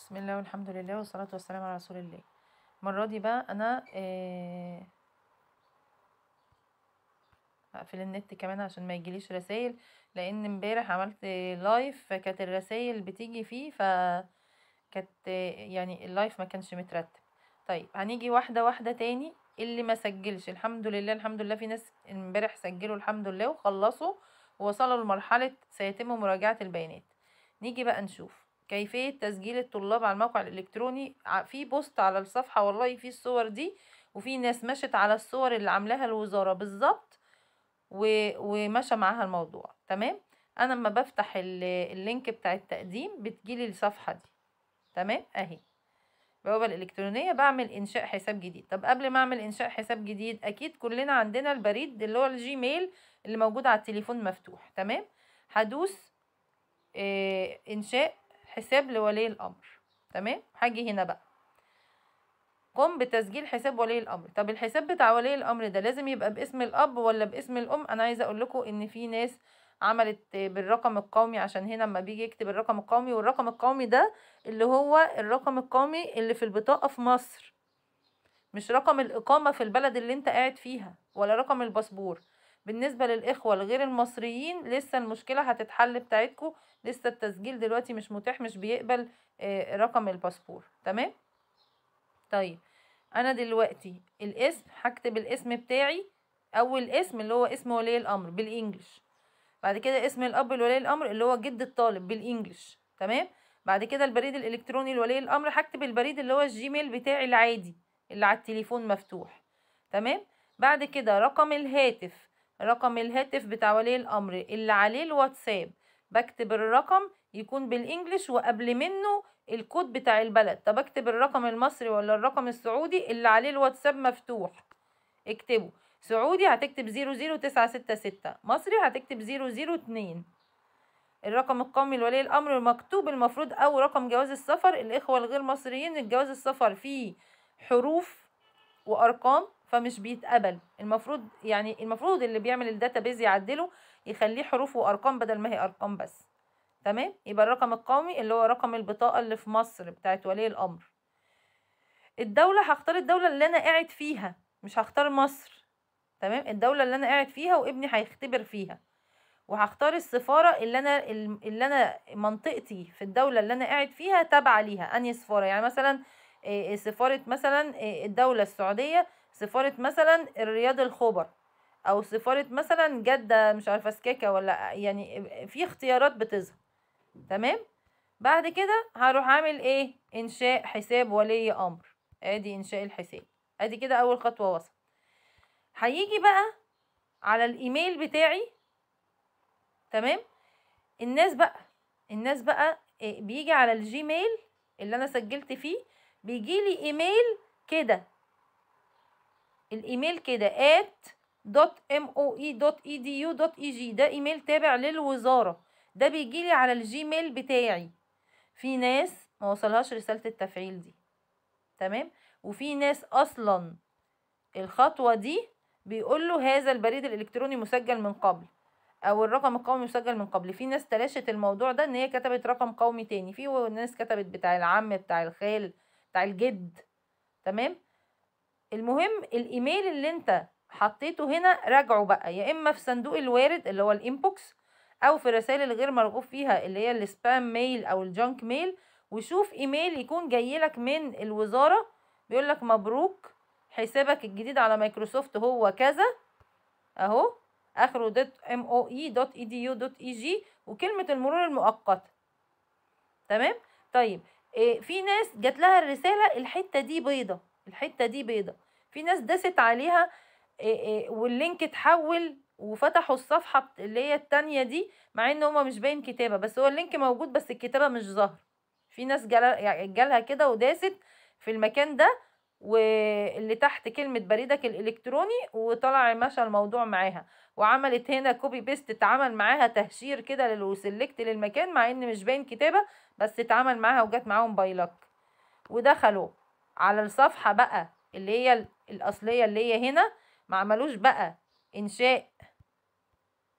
بسم الله والحمد لله والصلاة والسلام على رسول الله المرة دي بقى أنا إيه هقفل النت كمان عشان ما يجيليش رسايل لأن امبارح عملت لايف فكانت الرسايل بتيجي فيه فكانت يعني اللايف ما كانش مترتب طيب هنيجي واحدة واحدة تاني اللي ما سجلش الحمد لله الحمد لله في ناس امبارح سجلوا الحمد لله وخلصوا ووصلوا لمرحلة سيتم مراجعة البيانات نيجي بقى نشوف كيفية تسجيل الطلاب على الموقع الإلكتروني في بوست على الصفحة والله في الصور دي وفي ناس مشت على الصور اللي عاملاها الوزارة بالظبط ومشى معاها الموضوع تمام أنا لما بفتح اللينك بتاع التقديم بتجيلي الصفحة دي تمام أهي البوابة الإلكترونية بعمل إنشاء حساب جديد طب قبل ما أعمل إنشاء حساب جديد أكيد كلنا عندنا البريد اللي هو الجيميل اللي موجود على التليفون مفتوح تمام هدوس إيه إنشاء حساب لولي الأمر تمام هاجي هنا بقى قم بتسجيل حساب ولي الأمر طب الحساب بتاع ولي الأمر ده لازم يبقى باسم الأب ولا باسم الأم أنا عايزة أقول لكم إن في ناس عملت بالرقم القومي عشان هنا لما بيجي يكتب الرقم القومي والرقم القومي ده اللي هو الرقم القومي اللي في البطاقة في مصر مش رقم الإقامة في البلد اللي انت قاعد فيها ولا رقم الباسبور بالنسبة للإخوة الغير المصريين لسه المشكلة هتتحل بتاعتكم لسه التسجيل دلوقتي مش متاح مش بيقبل آه، رقم الباسبور تمام طيب أنا دلوقتي الاسم هكتب الاسم بتاعي أول اسم اللي هو اسم ولي الأمر بالإنجلش بعد كده اسم الأب لولي الأمر اللي هو جد الطالب بالإنجلش تمام بعد كده البريد الإلكتروني لولي الأمر هكتب البريد اللي هو الجيميل بتاعي العادي اللي على التليفون مفتوح تمام بعد كده رقم الهاتف رقم الهاتف بتاع ولي الأمر اللي عليه الواتساب بكتب الرقم يكون بالإنجلش وقبل منه الكود بتاع البلد طب اكتب الرقم المصري ولا الرقم السعودي اللي عليه الواتساب مفتوح اكتبه سعودي هتكتب 00966 مصري هتكتب 002 الرقم القومي لولي الأمر المكتوب المفروض أو رقم جواز السفر الإخوة الغير مصريين الجواز السفر فيه حروف وأرقام فمش بيتقبل المفروض يعني المفروض اللي بيعمل الداتا بيز يعدله يخليه حروف وارقام بدل ما هي ارقام بس تمام يبقى الرقم القومي اللي هو رقم البطاقه اللي في مصر بتاعت ولي الامر الدوله هختار الدوله اللي انا قاعد فيها مش هختار مصر تمام الدوله اللي انا قاعد فيها وابني هيختبر فيها وهختار السفاره اللي انا اللي انا منطقتي في الدوله اللي انا قاعد فيها تابعه ليها انهي سفاره يعني مثلا سفاره مثلا الدوله السعوديه سفارة مثلا الرياض الخبر او سفارة مثلا جدة مش عارفة سكاكة ولا يعني في اختيارات بتظهر تمام بعد كده هروح عامل ايه انشاء حساب ولي امر ادي انشاء الحساب ادي كده اول خطوة وصل هيجي بقى على الايميل بتاعي تمام الناس بقى الناس بقى آه، بيجي على الجيميل اللي انا سجلت فيه بيجي لي ايميل كده الايميل كده at dot moe dot edu dot eg ده ايميل تابع للوزاره ده بيجيلي على الجيميل بتاعي في ناس ما وصلهاش رساله التفعيل دي تمام وفي ناس اصلا الخطوه دي بيقول له هذا البريد الالكتروني مسجل من قبل او الرقم القومي مسجل من قبل في ناس تلاشت الموضوع ده ان هي كتبت رقم قومي تاني في ناس كتبت بتاع العم بتاع الخال بتاع الجد تمام المهم الايميل اللي انت حطيته هنا راجعه بقى يا اما في صندوق الوارد اللي هو الانبوكس او في الرسائل الغير مرغوب فيها اللي هي السبام ميل او الجانك ميل وشوف ايميل يكون جاي لك من الوزاره بيقول لك مبروك حسابك الجديد على مايكروسوفت هو كذا اهو اخره دوت ام او اي دوت اي دي يو دوت اي جي وكلمه المرور المؤقته تمام طيب إيه في ناس جات لها الرساله الحته دي بيضه الحته دي بيضه في ناس داست عليها واللينك اتحول وفتحوا الصفحه اللي هي التانية دي مع ان هما مش باين كتابه بس هو اللينك موجود بس الكتابه مش ظاهره في ناس يعني جالها كده وداست في المكان ده واللي تحت كلمة بريدك الإلكتروني وطلع مشى الموضوع معاها وعملت هنا كوبي بيست اتعمل معاها تهشير كده للوسلكت للمكان مع ان مش باين كتابة بس اتعمل معاها وجت معاهم باي لك ودخلوا على الصفحة بقى اللي هي الاصليه اللي هي هنا ما عملوش بقى انشاء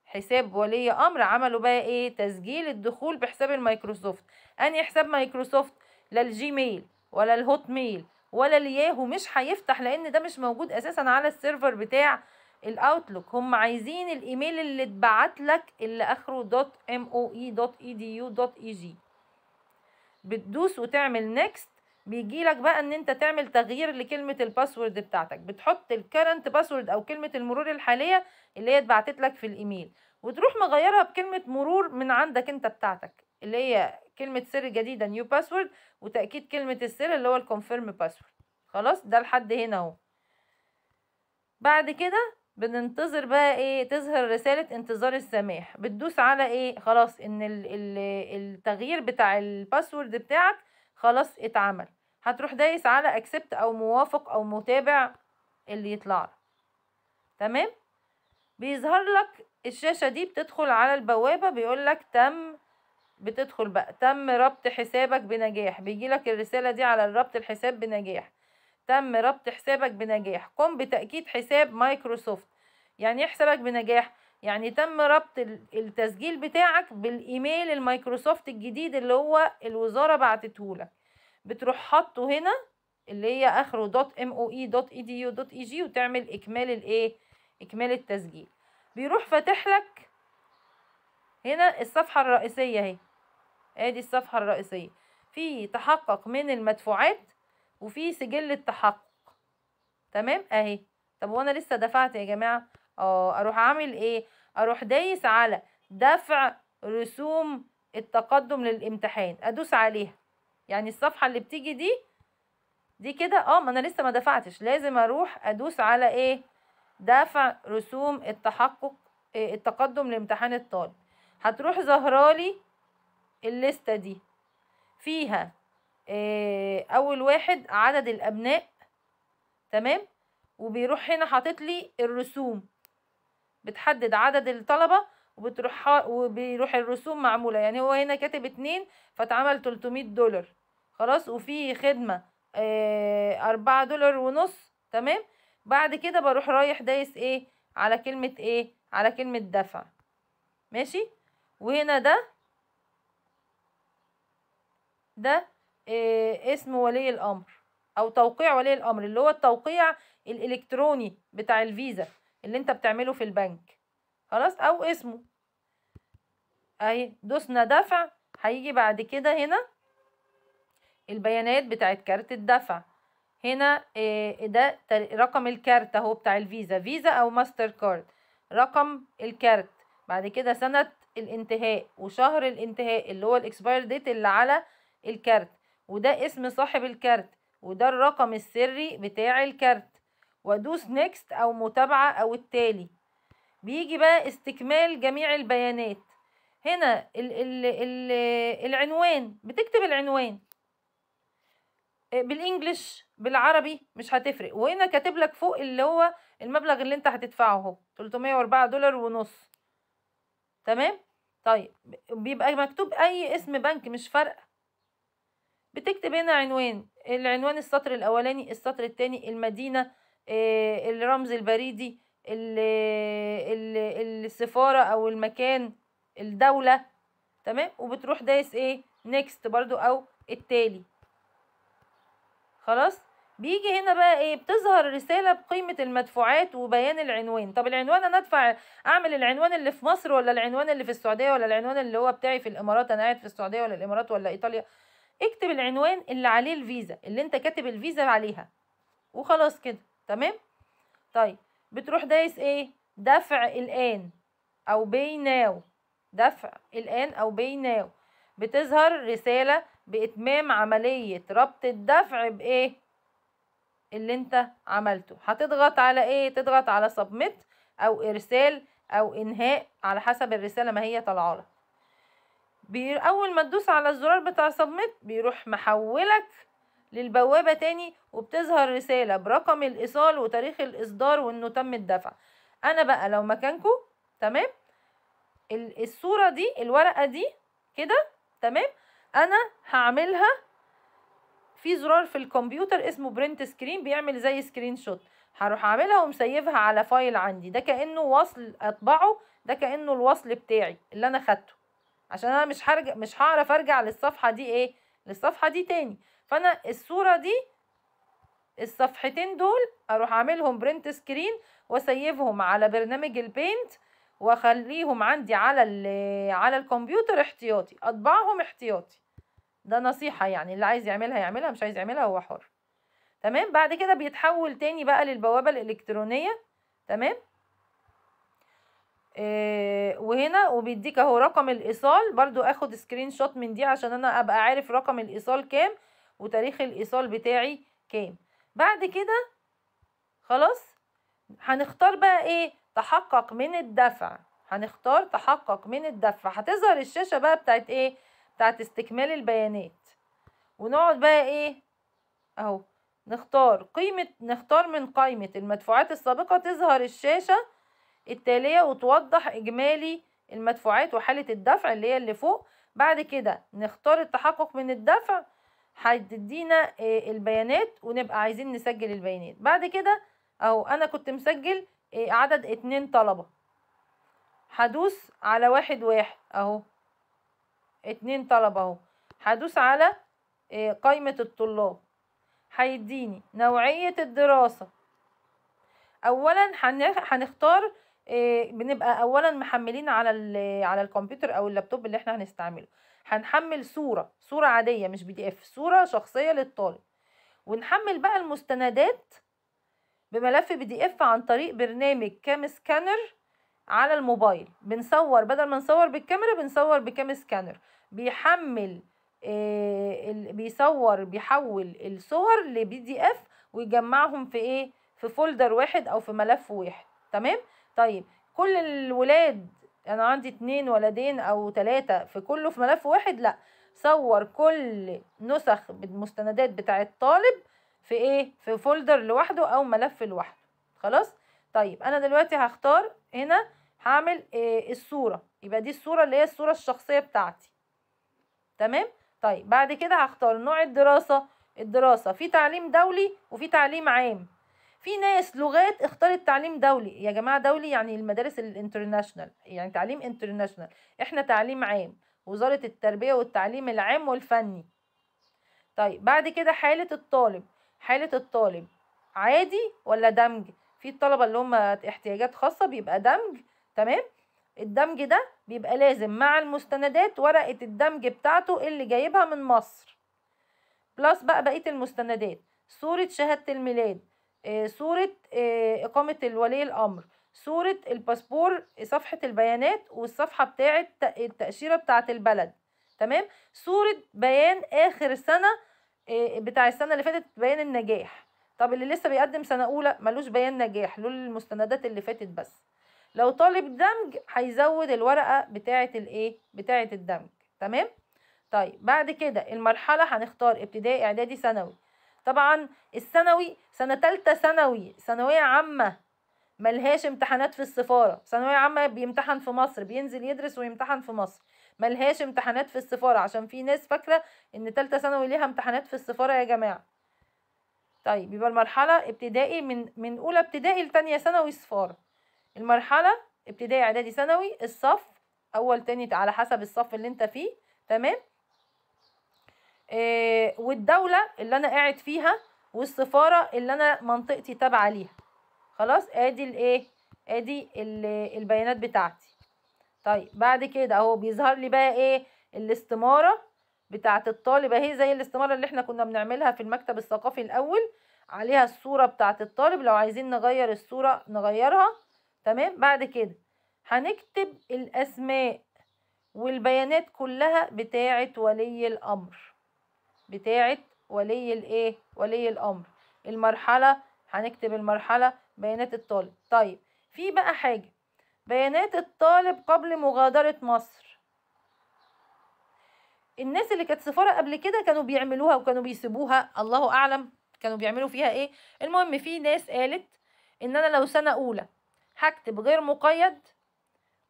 حساب ولي امر عملوا بقى ايه تسجيل الدخول بحساب المايكروسوفت انهي حساب مايكروسوفت لا الجيميل ولا الهوت ميل ولا الياهو مش هيفتح لان ده مش موجود اساسا على السيرفر بتاع الاوتلوك هم عايزين الايميل اللي اتبعت لك اللي اخره دوت ام او اي دوت اي دي يو دوت اي جي بتدوس وتعمل نيكست بيجيلك بقى ان انت تعمل تغيير لكلمه الباسورد بتاعتك بتحط الكرنت باسورد او كلمه المرور الحاليه اللي هي اتبعتت لك في الايميل وتروح مغيرها بكلمه مرور من عندك انت بتاعتك اللي هي كلمه سر جديده نيو باسورد وتاكيد كلمه السر اللي هو الكونفيرم باسورد خلاص ده لحد هنا اهو بعد كده بننتظر بقى ايه تظهر رسالة انتظار السماح بتدوس على ايه خلاص ان ال ال التغيير بتاع الباسورد بتاعك خلاص اتعمل هتروح دايس على اكسبت او موافق او متابع اللي يطلع لك تمام بيظهر لك الشاشه دي بتدخل على البوابه بيقول لك تم بتدخل بقى تم ربط حسابك بنجاح بيجي لك الرساله دي على ربط الحساب بنجاح تم ربط حسابك بنجاح قم بتاكيد حساب مايكروسوفت يعني ايه حسابك بنجاح يعني تم ربط التسجيل بتاعك بالايميل المايكروسوفت الجديد اللي هو الوزاره بعتته لك بتروح حاطه هنا اللي هي اخره دوت ام او اي دوت اي دي يو دوت اي e جي وتعمل اكمال الايه اكمال التسجيل بيروح فاتح لك هنا الصفحه الرئيسيه اهي ادي الصفحه الرئيسيه في تحقق من المدفوعات وفي سجل التحقق تمام اهي طب وانا لسه دفعت يا جماعه اه اروح اعمل ايه اروح دايس على دفع رسوم التقدم للامتحان ادوس عليها يعني الصفحه اللي بتيجي دي دي كده اه ما انا لسه ما دفعتش لازم اروح ادوس على ايه دفع رسوم التحقق إيه التقدم لامتحان الطالب هتروح ظهرالي الليستة دي فيها إيه اول واحد عدد الابناء تمام وبيروح هنا حاطط لي الرسوم بتحدد عدد الطلبة وبتروح وبيروح الرسوم معمولة يعني هو هنا كاتب اتنين فاتعمل تلتمية دولار خلاص وفي خدمة اه أربعة دولار ونص تمام بعد كده بروح رايح دايس ايه على كلمة ايه على كلمة دفع ماشي وهنا ده ده إيه اسم ولي الأمر أو توقيع ولي الأمر اللي هو التوقيع الإلكتروني بتاع الفيزا اللي انت بتعمله في البنك خلاص او اسمه اهي دوسنا دفع هيجي بعد كده هنا البيانات بتاعت كارت الدفع هنا آه، ده رقم الكارت اهو بتاع الفيزا فيزا او ماستر كارد رقم الكارت بعد كده سنة الانتهاء وشهر الانتهاء اللي هو الاكسباير ديت اللي على الكارت وده اسم صاحب الكارت وده الرقم السري بتاع الكارت وادوس نيكست او متابعة او التالي بيجي بقى استكمال جميع البيانات هنا ال ال ال العنوان بتكتب العنوان آه، بالانجلش بالعربي مش هتفرق وهنا كاتب لك فوق اللي هو المبلغ اللي انت هتدفعه اهو 304 دولار ونص تمام طيب بيبقى مكتوب اي اسم بنك مش فارقه بتكتب هنا عنوان العنوان السطر الاولاني السطر الثاني المدينه آه، الرمز البريدي السفارة او المكان الدولة تمام وبتروح دايس ايه نيكست برضو او التالي خلاص بيجي هنا بقى ايه بتظهر رسالة بقيمة المدفوعات وبيان العنوان طب العنوان انا ادفع اعمل العنوان اللي في مصر ولا العنوان اللي في السعودية ولا العنوان اللي هو بتاعي في الامارات انا قاعد في السعودية ولا الامارات ولا ايطاليا اكتب العنوان اللي عليه الفيزا اللي انت كاتب الفيزا عليها وخلاص كده تمام طيب بتروح دايس ايه دفع الان او بي ناو دفع الان او بي ناو بتظهر رساله باتمام عمليه ربط الدفع بايه اللي انت عملته هتضغط على ايه تضغط على سبميت او ارسال او انهاء على حسب الرساله ما هي طالعه لك اول ما تدوس على الزرار بتاع سبميت بيروح محولك للبوابة تاني وبتظهر رسالة برقم الإيصال وتاريخ الإصدار وإنه تم الدفع أنا بقى لو مكانكو تمام الصورة دي الورقة دي كده تمام أنا هعملها في زرار في الكمبيوتر اسمه برنت سكرين بيعمل زي سكرين شوت هروح اعملها ومسيفها على فايل عندي ده كانه وصل اطبعه ده كانه الوصل بتاعي اللي انا خدته عشان انا مش هرجع مش هعرف ارجع للصفحه دي ايه للصفحه دي تاني فانا الصورة دي الصفحتين دول اروح اعملهم برنت سكرين واسيفهم على برنامج البينت واخليهم عندي على على الكمبيوتر احتياطي اطبعهم احتياطي ده نصيحة يعني اللي عايز يعملها يعملها مش عايز يعملها هو حر تمام بعد كده بيتحول تاني بقى للبوابة الالكترونية تمام إيه وهنا وبيديك اهو رقم الايصال برضو اخد سكرين شوت من دي عشان انا ابقى عارف رقم الايصال كام وتاريخ الايصال بتاعي كام بعد كده خلاص هنختار بقى ايه تحقق من الدفع هنختار تحقق من الدفع هتظهر الشاشه بقى بتاعت ايه بتاعت استكمال البيانات ونقعد بقى ايه اهو نختار قيمة نختار من قائمة المدفوعات السابقة تظهر الشاشة التالية وتوضح إجمالي المدفوعات وحالة الدفع اللي هي اللي فوق بعد كده نختار التحقق من الدفع هتدينا آه، البيانات ونبقى عايزين نسجل البيانات بعد كده اهو انا كنت مسجل آه، عدد اتنين طلبة هدوس على واحد واحد اهو اتنين طلبة اهو هدوس على آه، قائمة الطلاب هيديني نوعية الدراسة اولا هنختار بنبقى اولا محملين على على الكمبيوتر او اللابتوب اللي احنا هنستعمله هنحمل صورة صورة عادية مش بي دي اف صورة شخصية للطالب ونحمل بقى المستندات بملف بي دي اف عن طريق برنامج كام سكانر على الموبايل بنصور بدل ما نصور بالكاميرا بنصور بكام سكانر بيحمل آه بيصور بيحول الصور لبي دي اف ويجمعهم في ايه في فولدر واحد او في ملف واحد تمام طيب كل الولاد انا عندي اتنين ولدين او تلاتة في كله في ملف واحد لا صور كل نسخ بالمستندات بتاع الطالب في ايه في فولدر لوحده او ملف لوحده خلاص طيب انا دلوقتي هختار هنا هعمل إيه الصورة يبقى دي الصورة اللي هي الصورة الشخصية بتاعتي تمام طيب بعد كده هختار نوع الدراسة الدراسة في تعليم دولي وفي تعليم عام في ناس لغات اختارت تعليم دولي يا جماعه دولي يعني المدارس الانترناشنال يعني تعليم انترناشنال احنا تعليم عام وزاره التربيه والتعليم العام والفني طيب بعد كده حاله الطالب حاله الطالب عادي ولا دمج في الطلبه اللي هم احتياجات خاصه بيبقى دمج تمام الدمج ده بيبقى لازم مع المستندات ورقه الدمج بتاعته اللي جايبها من مصر بلس بقى بقيه المستندات صوره شهاده الميلاد آه، صورة آه، إقامة الولي الأمر صورة الباسبور صفحة البيانات والصفحة بتاعة التأشيرة بتاعة البلد تمام صورة بيان آخر سنة آه، بتاع السنة اللي فاتت بيان النجاح طب اللي لسه بيقدم سنة أولى ملوش بيان نجاح له المستندات اللي فاتت بس لو طالب دمج هيزود الورقة بتاعة الإيه بتاعة الدمج تمام طيب بعد كده المرحلة هنختار ابتدائي إعدادي ثانوي طبعا الثانوي سنة تالتة ثانوي ثانوية عامة ملهاش امتحانات في السفارة ثانوية عامة بيمتحن في مصر بينزل يدرس ويمتحن في مصر ملهاش امتحانات في السفارة عشان في ناس فاكرة ان تالتة ثانوي ليها امتحانات في السفارة يا جماعة طيب يبقى المرحلة ابتدائي من من أولى ابتدائي لتانية ثانوي سفارة المرحلة ابتدائي إعدادي ثانوي الصف أول تاني على حسب الصف اللي أنت فيه تمام آه، والدولة اللي أنا قاعد فيها والسفارة اللي أنا منطقتي تابعة ليها خلاص ادي الايه ادي البيانات بتاعتي طيب بعد كده اهو بيظهر لي بقى ايه الاستمارة بتاعه الطالب اهي زي الاستمارة اللي احنا كنا بنعملها في المكتب الثقافي الاول عليها الصورة بتاعه الطالب لو عايزين نغير الصورة نغيرها تمام بعد كده هنكتب الاسماء والبيانات كلها بتاعه ولي الامر بتاعة ولي الايه ولي الامر المرحلة هنكتب المرحلة بيانات الطالب طيب في بقى حاجة بيانات الطالب قبل مغادرة مصر الناس اللي كانت سفارة قبل كده كانوا بيعملوها وكانوا بيسيبوها الله أعلم كانوا بيعملوا فيها إيه المهم في ناس قالت إن أنا لو سنة أولى هكتب غير مقيد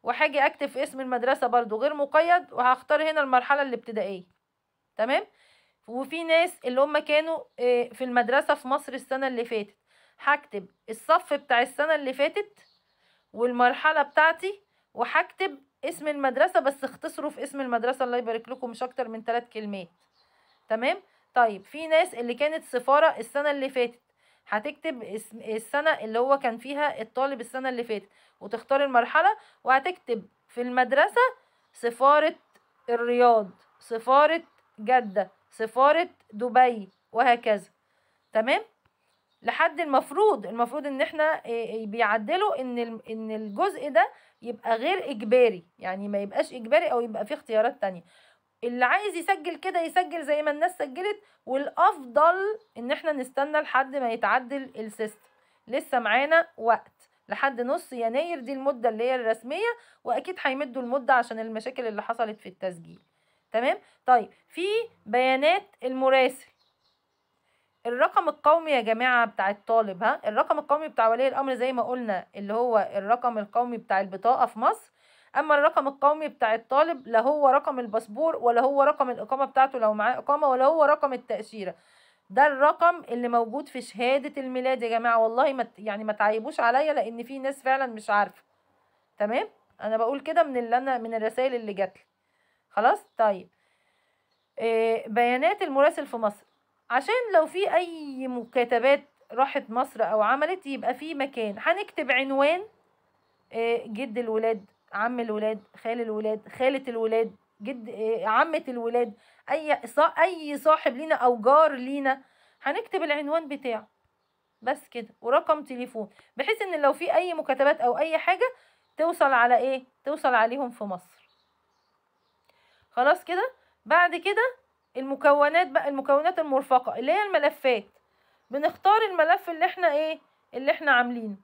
وهاجي أكتب في اسم المدرسة برضو غير مقيد وهختار هنا المرحلة الابتدائية تمام وفي ناس اللي هم كانوا آه، في المدرسة في مصر السنة اللي فاتت هكتب الصف بتاع السنة اللي فاتت والمرحلة بتاعتي وهكتب اسم المدرسة بس اختصروا في اسم المدرسة الله يبارك لكم مش أكتر من ثلاث كلمات تمام طيب في ناس اللي كانت سفارة السنة اللي فاتت هتكتب اسم السنة اللي هو كان فيها الطالب السنة اللي فاتت وتختار المرحلة وهتكتب في المدرسة سفارة الرياض سفارة جدة سفارة دبي وهكذا تمام لحد المفروض المفروض ان احنا بيعدلوا ان ان الجزء ده يبقى غير اجباري يعني ما يبقاش اجباري او يبقى فيه اختيارات تانية اللي عايز يسجل كده يسجل زي ما الناس سجلت والافضل ان احنا نستنى لحد ما يتعدل السيستم لسه معانا وقت لحد نص يناير دي المده اللي هي الرسميه واكيد هيمدوا المده عشان المشاكل اللي حصلت في التسجيل تمام طيب في بيانات المراسل الرقم القومي يا جماعة بتاع الطالب ها الرقم القومي بتاع ولي الأمر زي ما قلنا اللي هو الرقم القومي بتاع البطاقة في مصر أما الرقم القومي بتاع الطالب لا هو رقم الباسبور ولا هو رقم الإقامة بتاعته لو معاه إقامة ولا هو رقم التأشيرة ده الرقم اللي موجود في شهادة الميلاد يا جماعة والله ما يعني ما تعيبوش عليا لأن في ناس فعلا مش عارفة تمام أنا بقول كده من اللي أنا من الرسائل اللي جاتلي خلاص طيب آه، بيانات المراسل في مصر عشان لو في اي مكاتبات راحت مصر او عملت يبقى في مكان هنكتب عنوان آه، جد الولاد عم الولاد خال الولاد خالة الولاد جد آه، عمة الولاد اي اي صاحب لينا او جار لينا هنكتب العنوان بتاعه بس كده ورقم تليفون بحيث ان لو في اي مكاتبات او اي حاجه توصل على ايه توصل عليهم في مصر خلاص كده بعد كده المكونات بقى المكونات المرفقة اللي هي الملفات بنختار الملف اللي احنا ايه اللي احنا عاملينه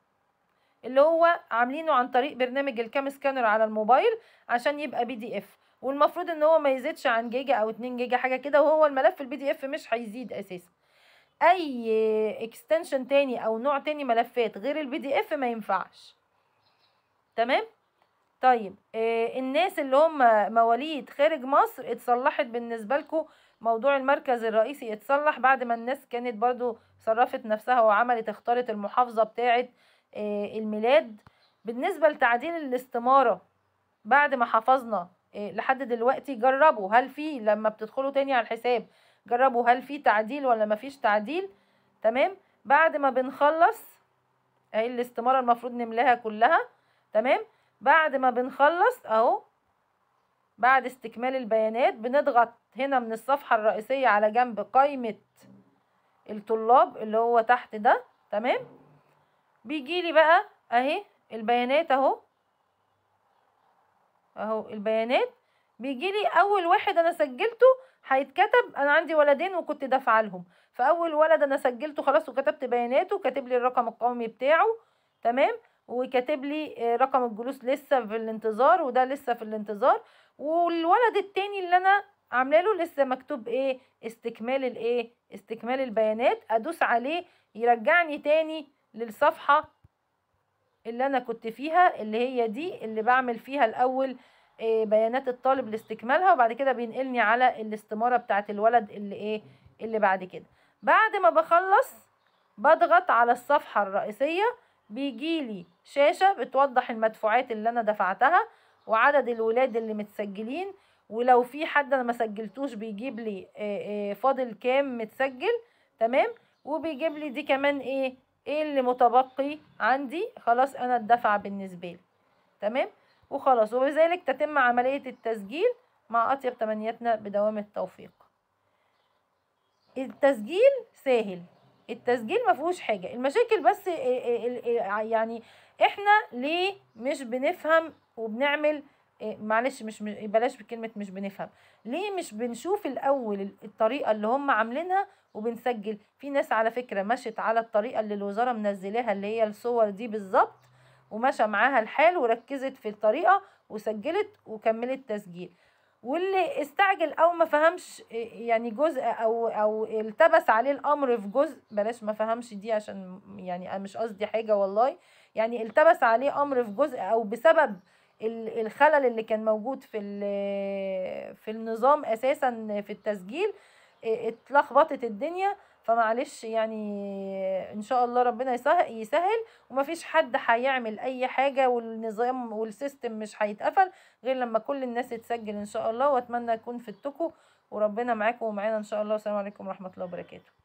اللي هو عاملينه عن طريق برنامج الكام سكانر على الموبايل عشان يبقى بي دي اف والمفروض ان هو ما يزيدش عن جيجا او اتنين جيجا حاجه كده وهو الملف البي دي اف مش هيزيد اساسا اي اكستنشن تاني او نوع تاني ملفات غير البي دي اف ما ينفعش تمام طيب آه الناس اللي هم مواليد خارج مصر اتصلحت بالنسبه لكم موضوع المركز الرئيسي اتصلح بعد ما الناس كانت برضو صرفت نفسها وعملت اختارت المحافظه بتاعه آه الميلاد بالنسبه لتعديل الاستماره بعد ما حفظنا آه لحد دلوقتي جربوا هل في لما بتدخلوا تاني على الحساب جربوا هل في تعديل ولا مفيش تعديل تمام بعد ما بنخلص اهي الاستماره المفروض نملاها كلها تمام بعد ما بنخلص اهو بعد استكمال البيانات بنضغط هنا من الصفحة الرئيسية على جنب قائمة الطلاب اللي هو تحت ده تمام بيجيلي بقى اهي البيانات اهو اهو البيانات بيجيلي اول واحد انا سجلته هيتكتب انا عندي ولدين وكنت دافعه لهم فاول ولد انا سجلته خلاص وكتبت بياناته كاتب لي الرقم القومي بتاعه تمام وكاتب لي آه، رقم الجلوس لسه في الانتظار وده لسه في الانتظار والولد التاني اللي انا عامله له لسه مكتوب ايه استكمال الايه استكمال البيانات ادوس عليه يرجعني تاني للصفحه اللي انا كنت فيها اللي هي دي اللي بعمل فيها الاول آه، بيانات الطالب لاستكمالها وبعد كده بينقلني على الاستماره بتاعت الولد اللي ايه اللي بعد كده بعد ما بخلص بضغط على الصفحه الرئيسيه بيجيلي شاشة بتوضح المدفوعات اللي أنا دفعتها وعدد الولاد اللي متسجلين ولو في حد أنا مسجلتوش بيجيب لي فاضل كام متسجل تمام وبيجيب لي دي كمان ايه ايه اللي متبقي عندي خلاص أنا الدفع بالنسبة لي تمام وخلاص وبذلك تتم عملية التسجيل مع أطيب تمنياتنا بدوام التوفيق التسجيل سهل التسجيل ما فيهوش حاجه المشاكل بس يعني احنا ليه مش بنفهم وبنعمل آه، معلش مش بلاش بكلمه مش بنفهم ليه مش بنشوف الاول الطريقه اللي هم عاملينها وبنسجل في ناس على فكره مشت على الطريقه اللي الوزاره منزلاها اللي هي الصور دي بالظبط ومشى معاها الحال وركزت في الطريقه وسجلت وكملت تسجيل واللي استعجل او ما فهمش يعني جزء او او التبس عليه الامر في جزء بلاش ما فهمش دي عشان يعني انا مش قصدي حاجه والله يعني التبس عليه امر في جزء او بسبب الخلل اللي كان موجود في في النظام اساسا في التسجيل اتلخبطت الدنيا فمعلش يعني ان شاء الله ربنا يسهل فيش حد هيعمل اي حاجه والنظام والسيستم مش هيتقفل غير لما كل الناس تسجل ان شاء الله واتمنى اكون فدتكم وربنا معاكم ومعانا ان شاء الله والسلام عليكم ورحمه الله وبركاته